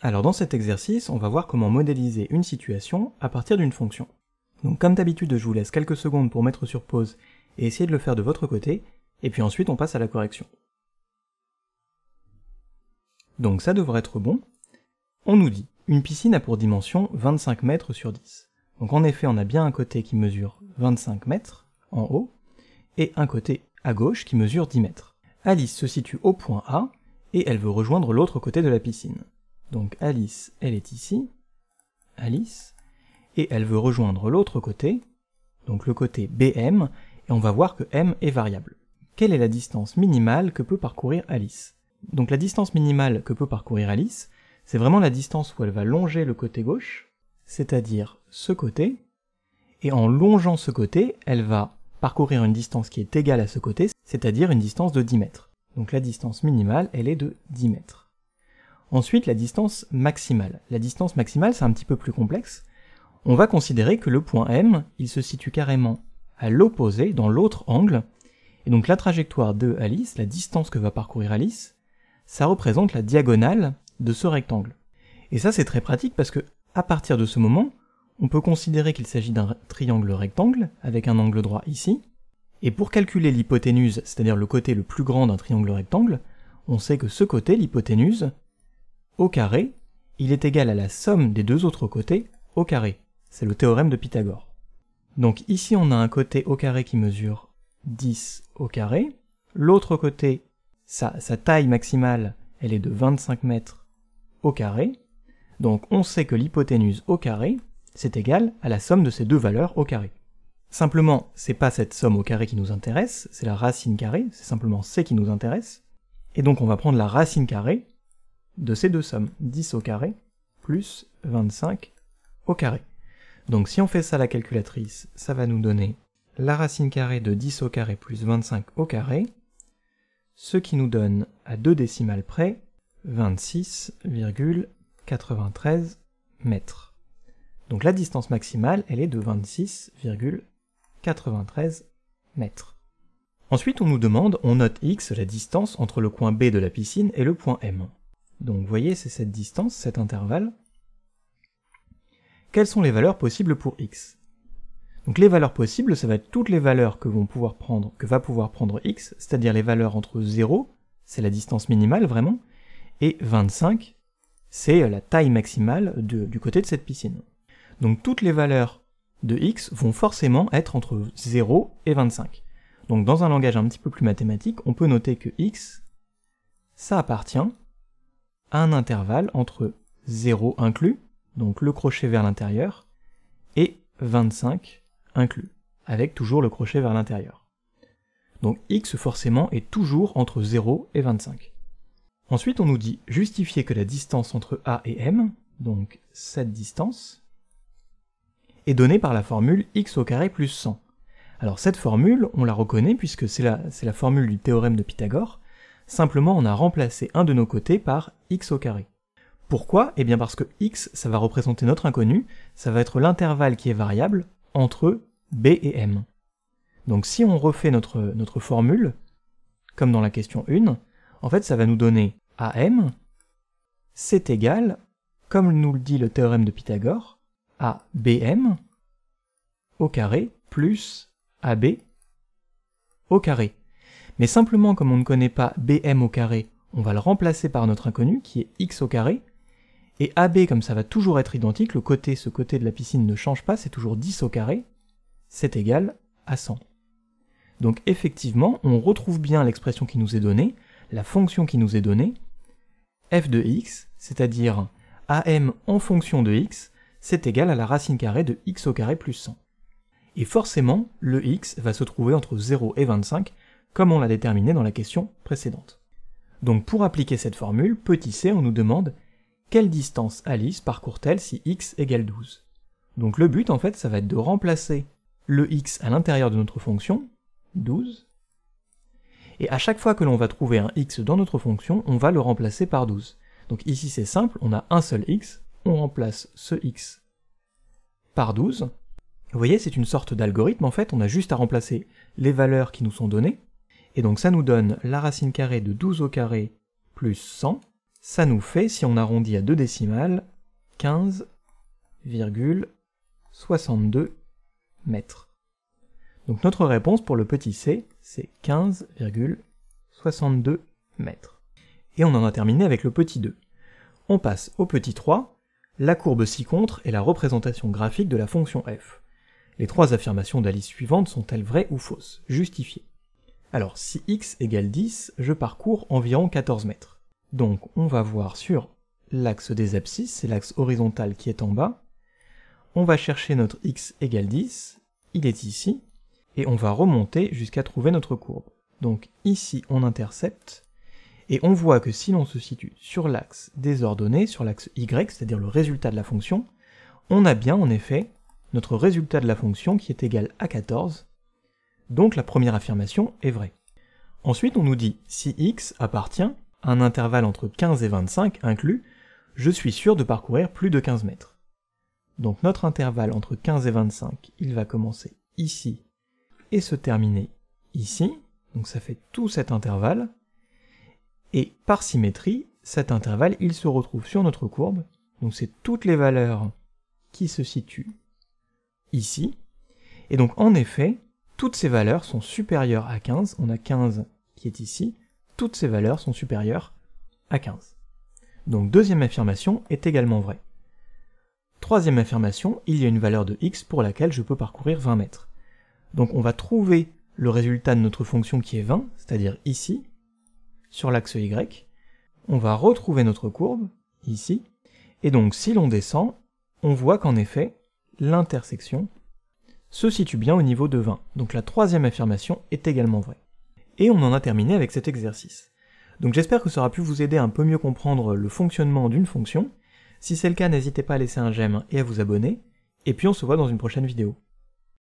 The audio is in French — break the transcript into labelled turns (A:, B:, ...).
A: Alors dans cet exercice, on va voir comment modéliser une situation à partir d'une fonction. Donc comme d'habitude, je vous laisse quelques secondes pour mettre sur pause et essayer de le faire de votre côté, et puis ensuite on passe à la correction. Donc ça devrait être bon. On nous dit, une piscine a pour dimension 25 mètres sur 10. Donc en effet, on a bien un côté qui mesure 25 mètres, en haut, et un côté à gauche qui mesure 10 mètres. Alice se situe au point A, et elle veut rejoindre l'autre côté de la piscine. Donc Alice, elle est ici, Alice, et elle veut rejoindre l'autre côté, donc le côté BM, et on va voir que M est variable. Quelle est la distance minimale que peut parcourir Alice Donc la distance minimale que peut parcourir Alice, c'est vraiment la distance où elle va longer le côté gauche, c'est-à-dire ce côté, et en longeant ce côté, elle va parcourir une distance qui est égale à ce côté, c'est-à-dire une distance de 10 mètres. Donc la distance minimale, elle est de 10 mètres. Ensuite, la distance maximale. La distance maximale, c'est un petit peu plus complexe. On va considérer que le point M, il se situe carrément à l'opposé, dans l'autre angle, et donc la trajectoire de Alice, la distance que va parcourir Alice, ça représente la diagonale de ce rectangle. Et ça, c'est très pratique parce que, à partir de ce moment, on peut considérer qu'il s'agit d'un triangle rectangle, avec un angle droit ici, et pour calculer l'hypoténuse, c'est-à-dire le côté le plus grand d'un triangle rectangle, on sait que ce côté, l'hypoténuse, au carré, il est égal à la somme des deux autres côtés au carré. C'est le théorème de Pythagore. Donc ici, on a un côté au carré qui mesure 10 au carré. L'autre côté, sa, sa taille maximale, elle est de 25 mètres au carré. Donc on sait que l'hypoténuse au carré, c'est égal à la somme de ces deux valeurs au carré. Simplement, c'est pas cette somme au carré qui nous intéresse, c'est la racine carrée, c'est simplement c qui nous intéresse. Et donc on va prendre la racine carrée de ces deux sommes, 10 au carré plus 25 au carré. Donc si on fait ça à la calculatrice, ça va nous donner la racine carrée de 10 au carré plus 25 au carré, ce qui nous donne à deux décimales près 26,93 mètres. Donc la distance maximale, elle est de 26,93 mètres. Ensuite, on nous demande, on note x, la distance entre le coin B de la piscine et le point M. Donc vous voyez, c'est cette distance, cet intervalle. Quelles sont les valeurs possibles pour x Donc les valeurs possibles, ça va être toutes les valeurs que, vont pouvoir prendre, que va pouvoir prendre x, c'est-à-dire les valeurs entre 0, c'est la distance minimale vraiment, et 25, c'est la taille maximale du côté de cette piscine. Donc toutes les valeurs de x vont forcément être entre 0 et 25. Donc dans un langage un petit peu plus mathématique, on peut noter que x, ça appartient un intervalle entre 0 inclus, donc le crochet vers l'intérieur, et 25 inclus, avec toujours le crochet vers l'intérieur. Donc x forcément est toujours entre 0 et 25. Ensuite on nous dit justifier que la distance entre a et m, donc cette distance, est donnée par la formule x au carré plus 100. Alors cette formule, on la reconnaît puisque c'est la, la formule du théorème de Pythagore, Simplement, on a remplacé un de nos côtés par x au carré. Pourquoi Eh bien parce que x, ça va représenter notre inconnu, ça va être l'intervalle qui est variable entre b et m. Donc si on refait notre, notre formule, comme dans la question 1, en fait ça va nous donner am, c'est égal, comme nous le dit le théorème de Pythagore, à bm au carré plus ab au carré. Mais simplement, comme on ne connaît pas bm au carré, on va le remplacer par notre inconnu, qui est x au carré, et AB, comme ça va toujours être identique, le côté, ce côté de la piscine ne change pas, c'est toujours 10 au carré, c'est égal à 100. Donc effectivement, on retrouve bien l'expression qui nous est donnée, la fonction qui nous est donnée, f de x, c'est-à-dire am en fonction de x, c'est égal à la racine carrée de x au carré plus 100. Et forcément, le x va se trouver entre 0 et 25, comme on l'a déterminé dans la question précédente. Donc pour appliquer cette formule, petit c, on nous demande quelle distance Alice parcourt-elle si x égale 12 Donc le but, en fait, ça va être de remplacer le x à l'intérieur de notre fonction, 12, et à chaque fois que l'on va trouver un x dans notre fonction, on va le remplacer par 12. Donc ici c'est simple, on a un seul x, on remplace ce x par 12. Vous voyez, c'est une sorte d'algorithme en fait, on a juste à remplacer les valeurs qui nous sont données et donc ça nous donne la racine carrée de 12 au carré plus 100. Ça nous fait, si on arrondit à deux décimales, 15,62 mètres. Donc notre réponse pour le petit c, c'est 15,62 mètres. Et on en a terminé avec le petit 2. On passe au petit 3. La courbe ci-contre est la représentation graphique de la fonction f. Les trois affirmations d'Alice suivantes sont-elles vraies ou fausses Justifiées. Alors si x égale 10, je parcours environ 14 mètres. Donc on va voir sur l'axe des abscisses, c'est l'axe horizontal qui est en bas, on va chercher notre x égale 10, il est ici, et on va remonter jusqu'à trouver notre courbe. Donc ici on intercepte, et on voit que si l'on se situe sur l'axe des ordonnées, sur l'axe y, c'est-à-dire le résultat de la fonction, on a bien en effet notre résultat de la fonction qui est égal à 14, donc la première affirmation est vraie. Ensuite, on nous dit si x appartient à un intervalle entre 15 et 25 inclus, je suis sûr de parcourir plus de 15 mètres. Donc notre intervalle entre 15 et 25, il va commencer ici et se terminer ici, donc ça fait tout cet intervalle, et par symétrie, cet intervalle, il se retrouve sur notre courbe, donc c'est toutes les valeurs qui se situent ici, et donc en effet, toutes ces valeurs sont supérieures à 15, on a 15 qui est ici, toutes ces valeurs sont supérieures à 15. Donc deuxième affirmation est également vraie. Troisième affirmation, il y a une valeur de x pour laquelle je peux parcourir 20 mètres. Donc on va trouver le résultat de notre fonction qui est 20, c'est-à-dire ici, sur l'axe y. On va retrouver notre courbe, ici, et donc si l'on descend, on voit qu'en effet, l'intersection se situe bien au niveau de 20, donc la troisième affirmation est également vraie. Et on en a terminé avec cet exercice. Donc j'espère que ça aura pu vous aider à un peu mieux comprendre le fonctionnement d'une fonction. Si c'est le cas, n'hésitez pas à laisser un j'aime et à vous abonner, et puis on se voit dans une prochaine vidéo.